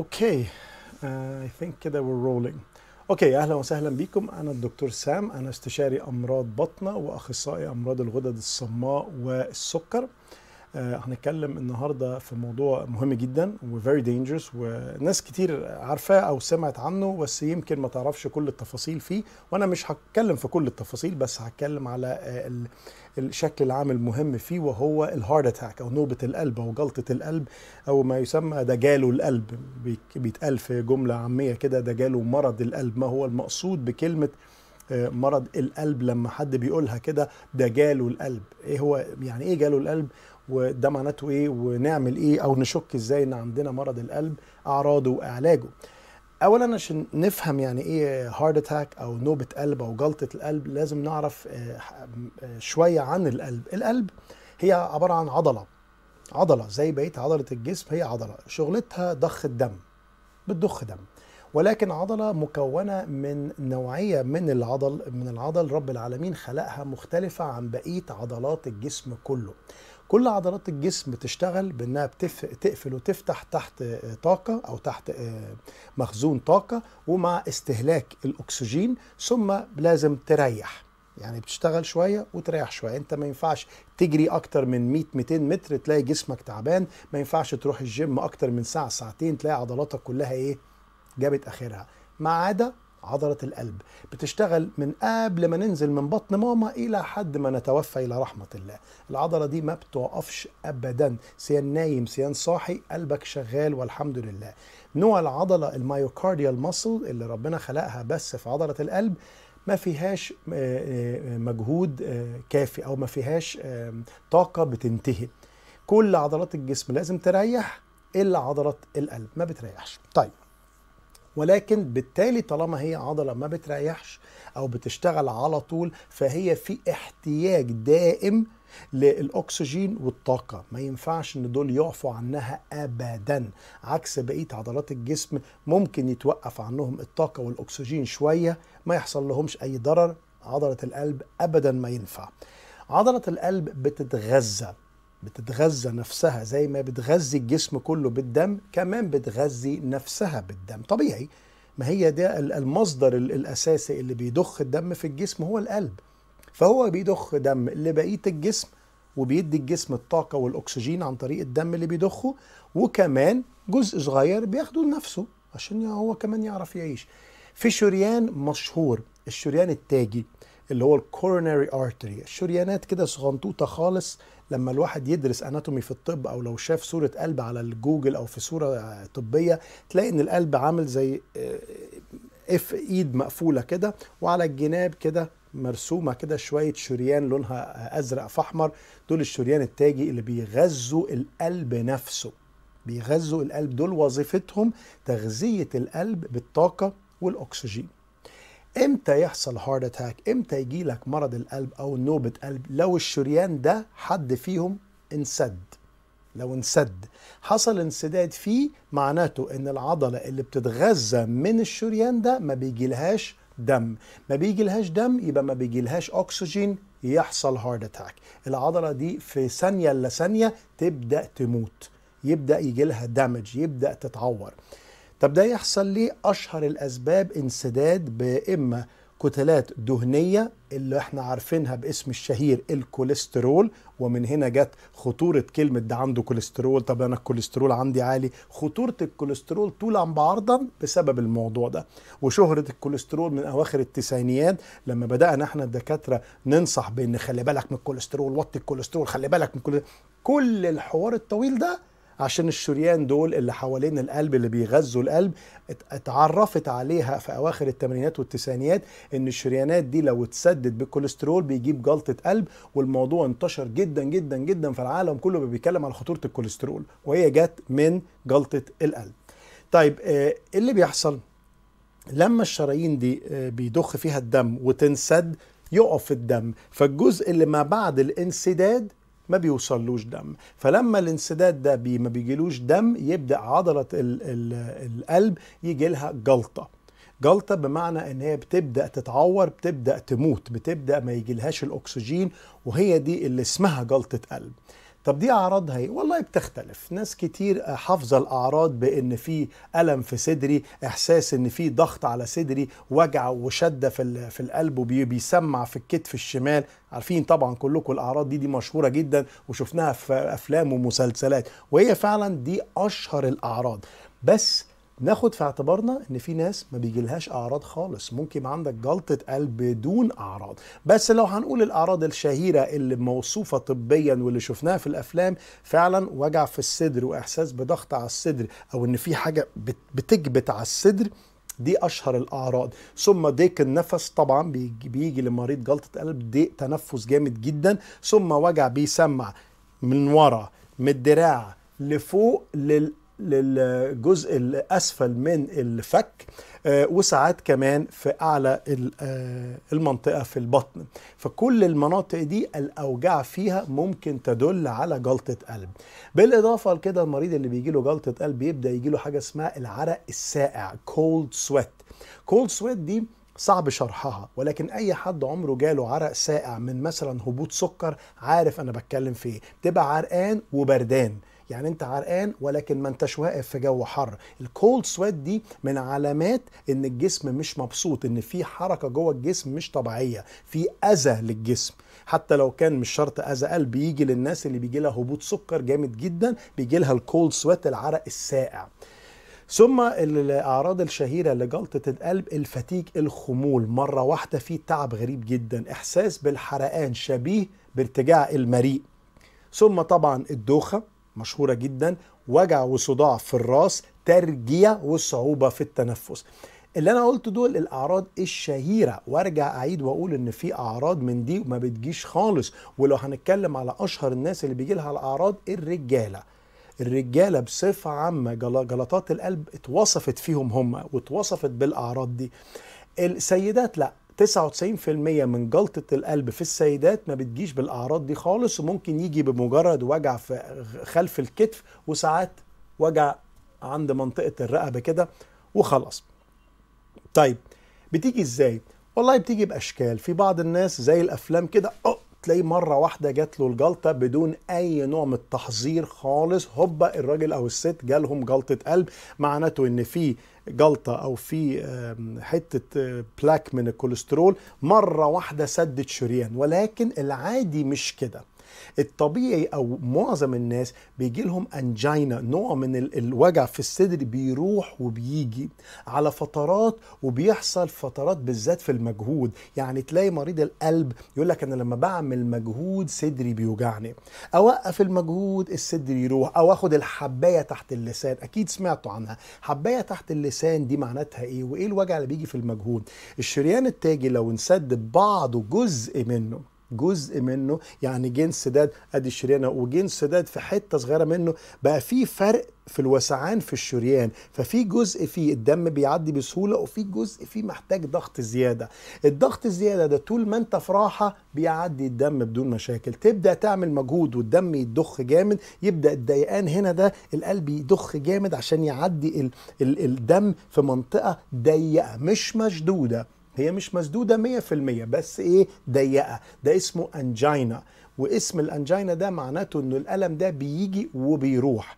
اوكي اي ثينك كده وير رولينج اوكي اهلا وسهلا بيكم انا الدكتور سام انا استشاري امراض بطنه واخصائي امراض الغدد الصماء والسكر آه، هنتكلم النهارده في موضوع مهم جدا وفيري دينجرس وناس كتير عارفاه او سمعت عنه بس يمكن ما تعرفش كل التفاصيل فيه وانا مش هتكلم في كل التفاصيل بس هتكلم على آه، الشكل العام المهم فيه وهو الهارت اتاك او نوبه القلب او جلطه القلب او ما يسمى دجاله القلب بيتقال في جمله عاميه كده دجاله مرض القلب ما هو المقصود بكلمه مرض القلب لما حد بيقولها كده ده جاله القلب ايه هو يعني ايه جاله القلب وده معناته ايه ونعمل ايه او نشك ازاي ان عندنا مرض القلب اعراضه وعلاجه اولا عشان نفهم يعني ايه هارت اتاك او نوبه قلب او جلطه القلب لازم نعرف آه، آه، شويه عن القلب القلب هي عباره عن عضله عضله زي بقيه عضله الجسم هي عضله شغلتها ضخ الدم بتضخ دم ولكن عضله مكونه من نوعيه من العضل من العضل رب العالمين خلقها مختلفه عن بقيه عضلات الجسم كله كل عضلات الجسم بتشتغل بانها بتقفل وتفتح تحت آه، طاقه او تحت آه، مخزون طاقه ومع استهلاك الاكسجين ثم لازم تريح يعني بتشتغل شويه وتريح شويه انت ما ينفعش تجري اكتر من 100 200 متر تلاقي جسمك تعبان ما ينفعش تروح الجيم اكتر من ساعه ساعتين تلاقي عضلاتك كلها ايه جابت اخرها ما عدا عضلة القلب بتشتغل من قبل ما ننزل من بطن ماما إلى حد ما نتوفى إلى رحمة الله العضلة دي ما بتوقفش أبدا سيان نايم سيان صاحي قلبك شغال والحمد لله نوع العضلة الميوكارديال ماسل اللي ربنا خلقها بس في عضلة القلب ما فيهاش آه، آه، مجهود آه، كافي أو ما فيهاش طاقة بتنتهي كل عضلات الجسم لازم تريح إلا عضلة القلب ما بتريحش طيب ولكن بالتالي طالما هي عضله ما بتريحش او بتشتغل على طول فهي في احتياج دائم للاكسجين والطاقه ما ينفعش ان دول يعفوا عنها ابدا عكس بقيه عضلات الجسم ممكن يتوقف عنهم الطاقه والاكسجين شويه ما يحصل لهمش اي ضرر عضله القلب ابدا ما ينفع عضله القلب بتتغذى بتتغذى نفسها زي ما بتغذي الجسم كله بالدم كمان بتغذي نفسها بالدم طبيعي ما هي ده المصدر الأساسي اللي بيضخ الدم في الجسم هو القلب فهو بيضخ دم لبقية الجسم وبيدي الجسم الطاقة والأكسجين عن طريق الدم اللي بيضخه وكمان جزء صغير بياخده لنفسه عشان هو كمان يعرف يعيش في شريان مشهور الشريان التاجي اللي هو الكوروناري ارتري الشريانات كده صغنطوطه خالص لما الواحد يدرس اناتومي في الطب او لو شاف صوره قلب على الجوجل او في صوره طبيه تلاقي ان القلب عامل زي آه، اف ايد مقفوله كده وعلى الجناب كده مرسومه كده شويه شريان لونها ازرق في احمر دول الشريان التاجي اللي بيغذوا القلب نفسه بيغذوا القلب دول وظيفتهم تغذيه القلب بالطاقه والاكسجين امتى يحصل هارد اتاك امتى يجي لك مرض القلب او نوبه قلب لو الشريان ده حد فيهم انسد لو انسد حصل انسداد فيه معناته ان العضله اللي بتتغذى من الشريان ده ما بيجيلهاش دم ما بيجيلهاش دم يبقى ما بيجيلهاش اكسجين يحصل هارد اتاك العضله دي في ثانيه الا ثانيه تبدا تموت يبدا يجيلها دامج يبدا تتعور طب ده يحصل ليه اشهر الاسباب انسداد باما كتلات دهنية اللي احنا عارفينها باسم الشهير الكوليسترول ومن هنا جت خطورة كلمة ده عنده كوليسترول طب انا الكوليسترول عندي عالي خطورة الكوليسترول طولا بعرضا بسبب الموضوع ده وشهرة الكوليسترول من اواخر التسعينيات لما بدأنا احنا الدكاترة ننصح بان خلي بالك من الكوليسترول وطي الكوليسترول خلي بالك من كل كل الحوار الطويل ده عشان الشريان دول اللي حوالين القلب اللي بيغذوا القلب اتعرفت عليها في اواخر الثمانينات والتسعينات ان الشريانات دي لو اتسدد بالكوليسترول بيجيب جلطه قلب والموضوع انتشر جدا جدا جدا في العالم كله بيتكلم على خطوره الكوليسترول وهي جت من جلطه القلب طيب آه، ايه اللي بيحصل لما الشرايين دي آه، بيضخ فيها الدم وتنسد يقف الدم فالجزء اللي ما بعد الانسداد ما بيوصلوش دم فلما الانسداد ده بي ما بيجيلوش دم يبدا عضله الـ الـ القلب يجي لها جلطه جلطه بمعنى ان هي بتبدا تتعور بتبدا تموت بتبدا ما يجيلهاش الاكسجين وهي دي اللي اسمها جلطه قلب طب دي اعراضها ايه والله بتختلف ناس كتير آه، حافظه الاعراض بان في الم في صدري احساس ان في ضغط على صدري وجع وشده في في القلب وبيسمع في الكتف الشمال عارفين طبعا كلكم الاعراض دي دي مشهوره جدا وشفناها في افلام ومسلسلات وهي فعلا دي اشهر الاعراض بس ناخد في اعتبارنا ان في ناس ما بيجيلهاش اعراض خالص ممكن عندك جلطه قلب بدون اعراض بس لو هنقول الاعراض الشهيره اللي موصوفه طبيا واللي شفناها في الافلام فعلا وجع في الصدر واحساس بضغط على الصدر او ان في حاجه بتكبت على الصدر دي اشهر الاعراض ثم ضيق النفس طبعا بيجي, بيجي لمريض جلطه قلب ضيق تنفس جامد جدا ثم وجع بيسمع من ورا من الدراع لفوق لل للجزء الاسفل من الفك آه، وساعات كمان في اعلى آه، المنطقه في البطن فكل المناطق دي الاوجاع فيها ممكن تدل على جلطه قلب بالاضافه لكده المريض اللي بيجي له جلطه قلب بيبدا يجي له حاجه اسمها العرق الساقع كولد سويت كولد سويت دي صعب شرحها ولكن اي حد عمره جاله عرق ساقع من مثلا هبوط سكر عارف انا بتكلم في ايه بتبقى عرقان وبردان يعني انت عرقان ولكن ما انتش واقف في جو حر الكولد سويت دي من علامات ان الجسم مش مبسوط ان في حركه جوه الجسم مش طبيعيه في اذى للجسم حتى لو كان مش شرط اذى قلب يجي للناس اللي بيجي لها هبوط سكر جامد جدا بيجي لها الكولد سويت العرق الساقع ثم الاعراض الشهيره لجلطه القلب الفتيج الخمول مره واحده في تعب غريب جدا احساس بالحرقان شبيه بارتجاع المريء ثم طبعا الدوخه مشهورة جدا وجع وصداع في الراس ترجية وصعوبه في التنفس اللي انا قلت دول الاعراض الشهيره وارجع اعيد واقول ان في اعراض من دي ما بتجيش خالص ولو هنتكلم على اشهر الناس اللي بيجي لها الاعراض الرجاله الرجاله بصفه عامه جلطات القلب اتوصفت فيهم هم واتوصفت بالاعراض دي السيدات لا 99% من جلطة القلب في السيدات ما بتجيش بالأعراض دي خالص وممكن يجي بمجرد وجع في خلف الكتف وساعات وجع عند منطقة الرقبة كده وخلاص طيب بتيجي ازاي؟ والله بتيجي بأشكال في بعض الناس زي الأفلام كده تلاقيه مره واحده جات له الجلطه بدون اي نوع من التحذير خالص هوبا الراجل او الست جالهم جلطه قلب معناته ان في جلطه او في حته بلاك آه، من الكوليسترول مره واحده سدت شريان ولكن العادي مش كده الطبيعي او معظم الناس بيجي لهم انجينا نوع من الوجع في الصدر بيروح وبيجي على فترات وبيحصل فترات بالذات في المجهود يعني تلاقي مريض القلب يقول لك انا لما بعمل مجهود صدري بيوجعني اوقف المجهود الصدر يروح او اخد الحبايه تحت اللسان اكيد سمعتوا عنها حبايه تحت اللسان دي معناتها ايه وايه الوجع اللي بيجي في المجهود الشريان التاجي لو انسد بعضه جزء منه جزء منه يعني جنس داد ادي الشريان وجنس داد في حته صغيره منه بقى في فرق في الوسعان في الشريان ففي جزء فيه الدم بيعدي بسهوله وفي جزء فيه محتاج ضغط زياده الضغط الزياده ده طول ما انت في راحه بيعدي الدم بدون مشاكل تبدا تعمل مجهود والدم يضخ جامد يبدا الضيقان هنا ده القلب يضخ جامد عشان يعدي ال ال الدم في منطقه ضيقه مش مشدوده هي مش مسدوده 100% بس ايه ضيقه ده اسمه انجينا واسم الانجينا ده معناته ان الالم ده بيجي وبيروح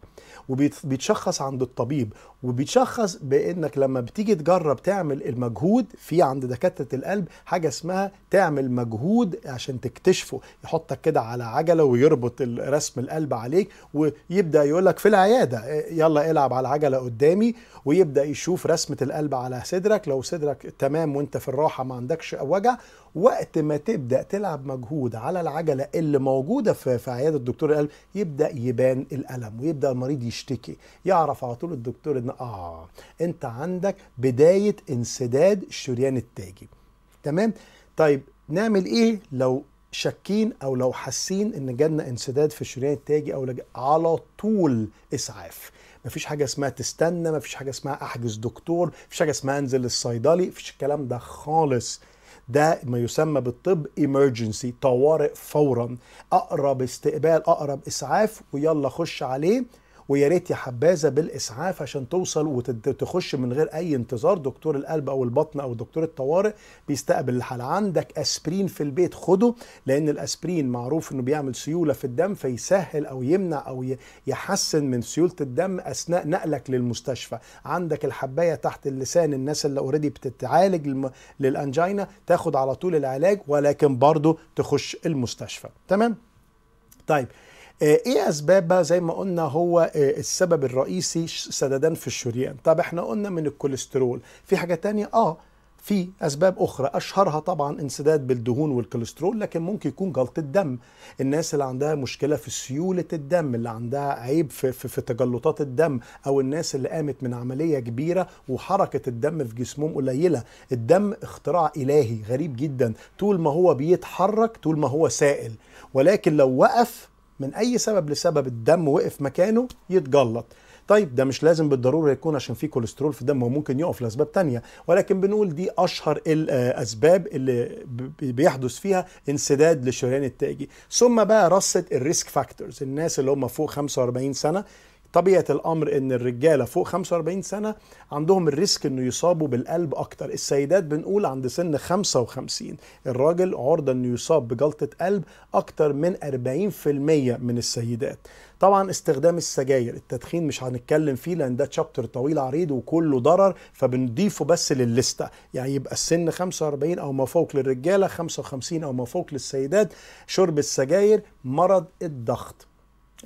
وبيتشخص عند الطبيب وبيتشخص بانك لما بتيجي تجرب تعمل المجهود في عند دكاتره القلب حاجه اسمها تعمل مجهود عشان تكتشفه يحطك كده على عجله ويربط رسم القلب عليك ويبدا يقول لك في العياده إيه، يلا العب على العجله قدامي ويبدا يشوف رسمه القلب على صدرك لو صدرك تمام وانت في الراحه ما عندكش وجع وقت ما تبدا تلعب مجهود على العجله اللي اللي موجوده في في عياده دكتور القلب يبدا يبان الالم ويبدا المريض يشتكي يعرف على طول الدكتور ان اه انت عندك بدايه انسداد الشريان التاجي تمام طيب نعمل ايه لو شاكين او لو حاسين ان جالنا انسداد في الشريان التاجي او لج... على طول اسعاف مفيش حاجه اسمها تستنى مفيش حاجه اسمها احجز دكتور مفيش حاجه اسمها انزل الصيدلي مفيش الكلام ده خالص ده ما يسمى بالطب emergency طوارئ فورا اقرب استقبال اقرب اسعاف ويلا خش عليه ويا ريت يا حبازه بالاسعاف عشان توصل وتخش من غير اي انتظار دكتور القلب او البطن او دكتور الطوارئ بيستقبل الحاله عندك اسبرين في البيت خده لان الاسبرين معروف انه بيعمل سيوله في الدم فيسهل او يمنع او يحسن من سيوله الدم اثناء نقلك للمستشفى عندك الحبايه تحت اللسان الناس اللي اوريدي بتتعالج للانجينا تاخد على طول العلاج ولكن برضه تخش المستشفى تمام طيب آه، ايه اسباب بقى زي ما قلنا هو آه، السبب الرئيسي سددان في الشريان طب احنا قلنا من الكوليسترول في حاجه تانية اه في اسباب اخرى اشهرها طبعا انسداد بالدهون والكوليسترول لكن ممكن يكون جلطه دم الناس اللي عندها مشكله في سيوله الدم اللي عندها عيب في, في, في تجلطات الدم او الناس اللي قامت من عمليه كبيره وحركه الدم في جسمهم قليله الدم اختراع الهي غريب جدا طول ما هو بيتحرك طول ما هو سائل ولكن لو وقف من اي سبب لسبب الدم وقف مكانه يتجلط طيب ده مش لازم بالضروره يكون عشان في كوليسترول في الدم وممكن يقف لاسباب تانية ولكن بنقول دي اشهر الاسباب آه، اللي بيحدث فيها انسداد لشريان التاجي ثم بقى رصه الريسك فاكتورز الناس اللي هم فوق 45 سنه طبيعه الامر ان الرجاله فوق 45 سنه عندهم الريسك انه يصابوا بالقلب اكتر السيدات بنقول عند سن 55 الراجل عرضه انه يصاب بجلطه قلب اكتر من 40% من السيدات طبعا استخدام السجاير التدخين مش هنتكلم فيه لان ده تشابتر طويل عريض وكله ضرر فبنضيفه بس للستة، يعني يبقى السن 45 او ما فوق للرجاله 55 او ما فوق للسيدات شرب السجاير مرض الضغط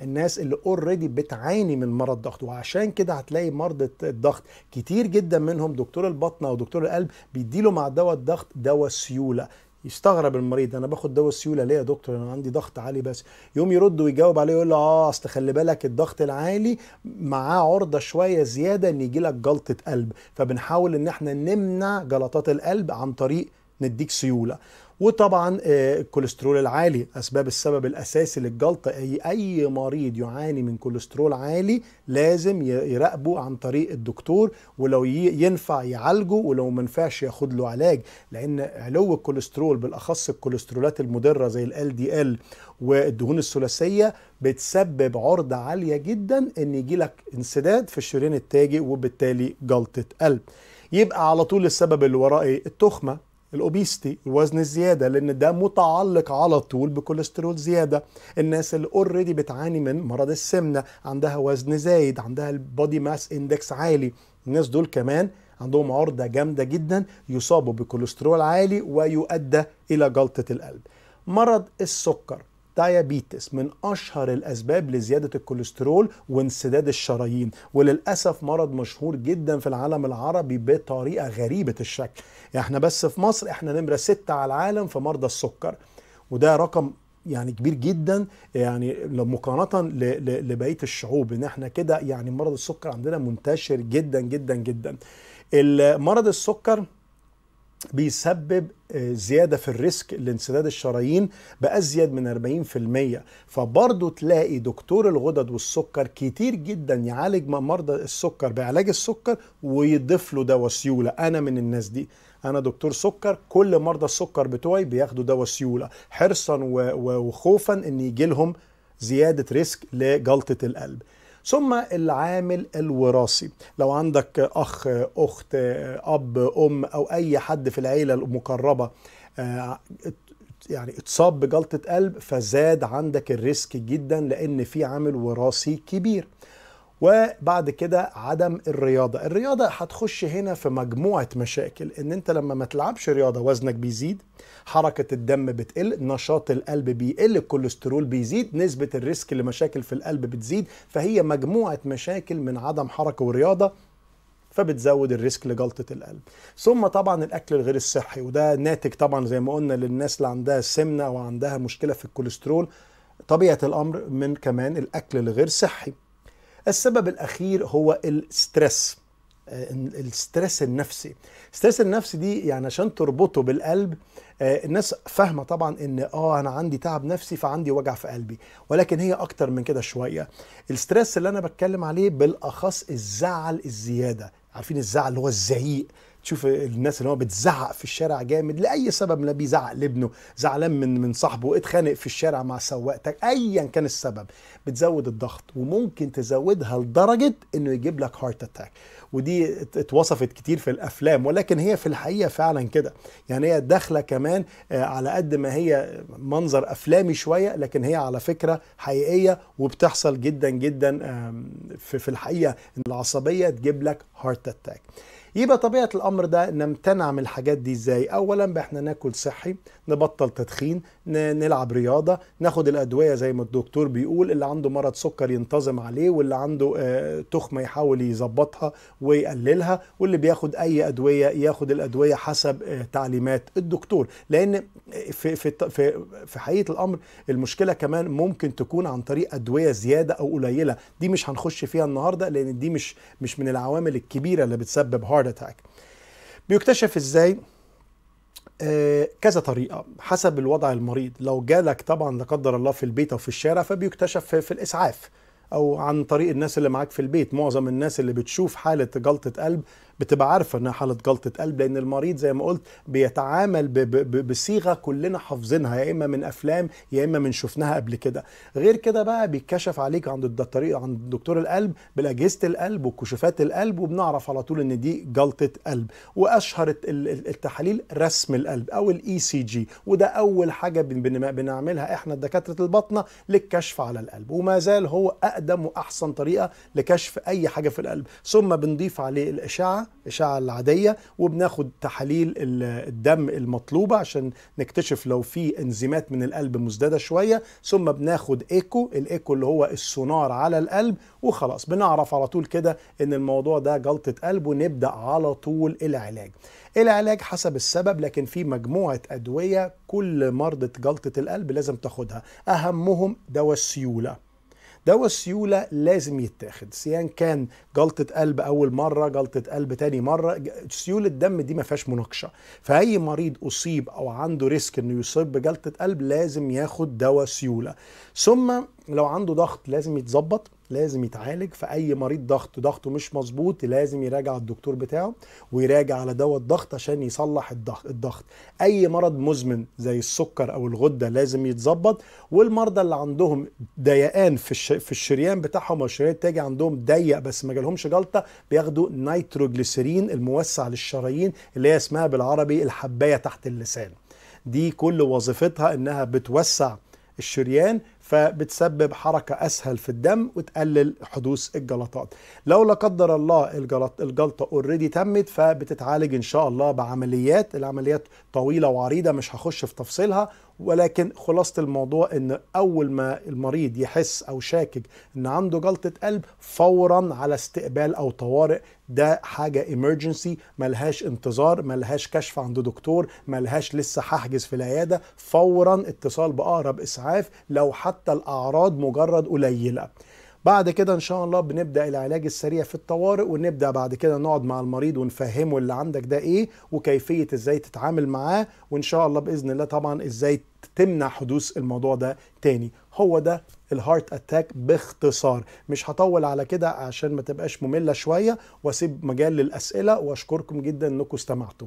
الناس اللي اوريدي بتعاني من مرض ضغط وعشان كده هتلاقي مرضى الضغط كتير جدا منهم دكتور البطنه ودكتور القلب بيديله مع دواء الضغط دواء سيوله يستغرب المريض انا باخد دواء السيوله ليه يا دكتور انا عندي ضغط عالي بس يوم يرد ويجاوب عليه يقول له اه اصل خلي بالك الضغط العالي معاه عرضه شويه زياده ان يجي لك جلطه قلب فبنحاول ان احنا نمنع جلطات القلب عن طريق نديك سيوله وطبعا آه، الكوليسترول العالي اسباب السبب الاساسي للجلطه اي اي مريض يعاني من كوليسترول عالي لازم يراقبه عن طريق الدكتور ولو ينفع يعالجه ولو ما ينفعش ياخد له علاج لان علو الكوليسترول بالاخص الكوليسترولات المضره زي ال دي ال والدهون الثلاثيه بتسبب عرضه عاليه جدا ان يجي لك انسداد في الشريان التاجي وبالتالي جلطه قلب يبقى على طول السبب اللي ورائي ايه التخمه الاوبيستي الوزن الزياده لان ده متعلق على طول بكوليسترول زياده الناس اللي اوريدي بتعاني من مرض السمنه عندها وزن زايد عندها البودي ماس اندكس عالي الناس دول كمان عندهم عرضه جامده جدا يصابوا بكوليسترول عالي ويؤدى الى جلطه القلب مرض السكر دايابيتس من اشهر الاسباب لزياده الكوليسترول وانسداد الشرايين وللاسف مرض مشهور جدا في العالم العربي بطريقه غريبه الشكل احنا بس في مصر احنا نمره ستة على العالم في مرضى السكر وده رقم يعني كبير جدا يعني مقارنة لبقية الشعوب ان احنا كده يعني مرض السكر عندنا منتشر جدا جدا جدا مرض السكر بيسبب آه، زيادة في الريسك لانسداد الشرايين بأزيد من 40% فبرضه تلاقي دكتور الغدد والسكر كتير جدا يعالج مرضى السكر بعلاج السكر ويضيف له دواء سيولة أنا من الناس دي أنا دكتور سكر كل مرضى السكر بتوعي بياخدوا دواء سيولة حرصا وخوفا إن يجي لهم زيادة ريسك لجلطة القلب ثم العامل الوراثي لو عندك اخ اخت اب ام او اي حد في العيله المقربه آه، يعني اتصاب بجلطه قلب فزاد عندك الريسك جدا لان في عامل وراثي كبير وبعد كده عدم الرياضة الرياضة هتخش هنا في مجموعة مشاكل ان انت لما ما تلعبش رياضة وزنك بيزيد حركة الدم بتقل نشاط القلب بيقل الكوليسترول بيزيد نسبة الريسك لمشاكل في القلب بتزيد فهي مجموعة مشاكل من عدم حركة ورياضة فبتزود الريسك لجلطة القلب ثم طبعا الأكل الغير الصحي وده ناتج طبعا زي ما قلنا للناس اللي عندها سمنة وعندها مشكلة في الكوليسترول طبيعة الأمر من كمان الأكل الغير صحي السبب الأخير هو الستريس آه، الستريس النفسي الستريس النفسي دي يعني عشان تربطه بالقلب آه، الناس فاهمه طبعا ان اه انا عندي تعب نفسي فعندي وجع في قلبي ولكن هي اكتر من كده شويه الستريس اللي انا بتكلم عليه بالاخص الزعل الزياده عارفين الزعل اللي هو الزعيق تشوف الناس اللي هو بتزعق في الشارع جامد لاي سبب لا بيزعق لابنه زعلان من من صاحبه اتخانق في الشارع مع سواقتك ايا كان السبب بتزود الضغط وممكن تزودها لدرجه انه يجيب لك هارت اتاك ودي اتوصفت كتير في الافلام ولكن هي في الحقيقه فعلا كده يعني هي داخله كمان آه، على قد ما هي منظر افلامي شويه لكن هي على فكره حقيقيه وبتحصل جدا جدا في الحقيقه ان العصبيه تجيب لك هارت اتاك يبقى طبيعه الامر ده نمتنع من الحاجات دي ازاي اولا باحنا ناكل صحي نبطل تدخين نلعب رياضه ناخد الادويه زي ما الدكتور بيقول اللي عنده مرض سكر ينتظم عليه واللي عنده آه، تخمه يحاول يظبطها ويقللها واللي بياخد اي ادويه ياخد الادويه حسب آه، تعليمات الدكتور لان آه، في في في في حقيقه الامر المشكله كمان ممكن تكون عن طريق ادويه زياده او قليله دي مش هنخش فيها النهارده لان دي مش مش من العوامل الكبيره اللي بتسبب هارد الهارت اتاك بيكتشف ازاي آه كذا طريقة حسب الوضع المريض لو جالك طبعا لا قدر الله في البيت أو في الشارع فبيكتشف في الإسعاف أو عن طريق الناس اللي معاك في البيت معظم الناس اللي بتشوف حالة جلطة قلب بتبقى عارفه انها حاله جلطه قلب لان المريض زي ما قلت بيتعامل بصيغه كلنا حافظينها يا اما من افلام يا اما من شفناها قبل كده غير كده بقى بيتكشف عليك عند الطريق عند دكتور القلب بالاجهزه القلب وكشوفات القلب وبنعرف على طول ان دي جلطه قلب واشهر التحاليل رسم القلب او الاي سي e جي وده اول حاجه بنعملها احنا دكاتره البطنه للكشف على القلب وما زال هو اقدم واحسن طريقه لكشف اي حاجه في القلب ثم بنضيف عليه الاشعه الأشعة العادية وبناخد تحاليل الدم المطلوبة عشان نكتشف لو في انزيمات من القلب مزدادة شوية ثم بناخد ايكو الايكو اللي هو السونار على القلب وخلاص بنعرف على طول كده ان الموضوع ده جلطة قلب ونبدأ على طول العلاج العلاج حسب السبب لكن في مجموعة أدوية كل مرضة جلطة القلب لازم تاخدها أهمهم دواء السيولة دواء السيوله لازم يتاخد سيان كان جلطه قلب اول مره جلطه قلب تاني مره سيوله الدم دي ما فيهاش مناقشه فاي مريض اصيب او عنده ريسك انه يصيب بجلطه قلب لازم ياخد دواء سيوله ثم لو عنده ضغط لازم يتظبط لازم يتعالج فاي مريض ضغط ضغطه مش مظبوط لازم يراجع الدكتور بتاعه ويراجع على دواء الضغط عشان يصلح الضغط اي مرض مزمن زي السكر او الغده لازم يتظبط والمرضى اللي عندهم ضيقان في في الشريان بتاعهم او الشريان التاجي عندهم ضيق بس ما جالهمش جلطه بياخدوا نيتروجليسيرين الموسع للشرايين اللي هي اسمها بالعربي الحبايه تحت اللسان دي كل وظيفتها انها بتوسع الشريان فبتسبب حركة أسهل في الدم وتقلل حدوث الجلطات لو لا قدر الله الجلط الجلطة اوريدي تمت فبتتعالج إن شاء الله بعمليات العمليات طويلة وعريضة مش هخش في تفصيلها ولكن خلاصة الموضوع ان اول ما المريض يحس او شاكك ان عنده جلطة قلب فورا على استقبال او طوارئ ده حاجة emergency ملهاش انتظار ملهاش كشف عند دكتور ملهاش لسه هحجز في العيادة فورا اتصال بأقرب إسعاف لو حتى الأعراض مجرد قليلة بعد كده ان شاء الله بنبدا العلاج السريع في الطوارئ ونبدا بعد كده نقعد مع المريض ونفهمه اللي عندك ده ايه وكيفيه ازاي تتعامل معاه وان شاء الله باذن الله طبعا ازاي تمنع حدوث الموضوع ده تاني هو ده الهارت اتاك باختصار مش هطول على كده عشان ما تبقاش ممله شويه واسيب مجال للاسئله واشكركم جدا انكم استمعتوا